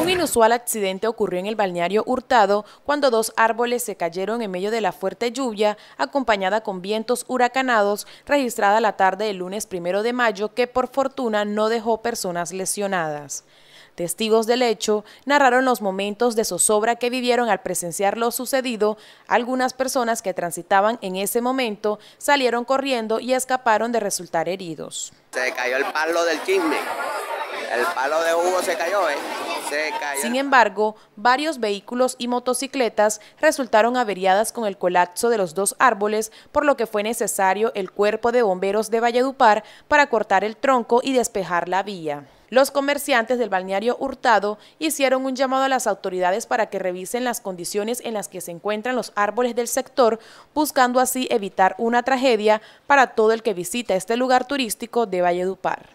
Un inusual accidente ocurrió en el balneario Hurtado cuando dos árboles se cayeron en medio de la fuerte lluvia acompañada con vientos huracanados registrada la tarde del lunes primero de mayo que por fortuna no dejó personas lesionadas. Testigos del hecho narraron los momentos de zozobra que vivieron al presenciar lo sucedido. Algunas personas que transitaban en ese momento salieron corriendo y escaparon de resultar heridos. Se cayó el palo del chisme el palo de Hugo se cayó, ¿eh? Se cayó. Sin embargo, varios vehículos y motocicletas resultaron averiadas con el colapso de los dos árboles, por lo que fue necesario el cuerpo de bomberos de Valledupar para cortar el tronco y despejar la vía. Los comerciantes del balneario Hurtado hicieron un llamado a las autoridades para que revisen las condiciones en las que se encuentran los árboles del sector, buscando así evitar una tragedia para todo el que visita este lugar turístico de Valledupar.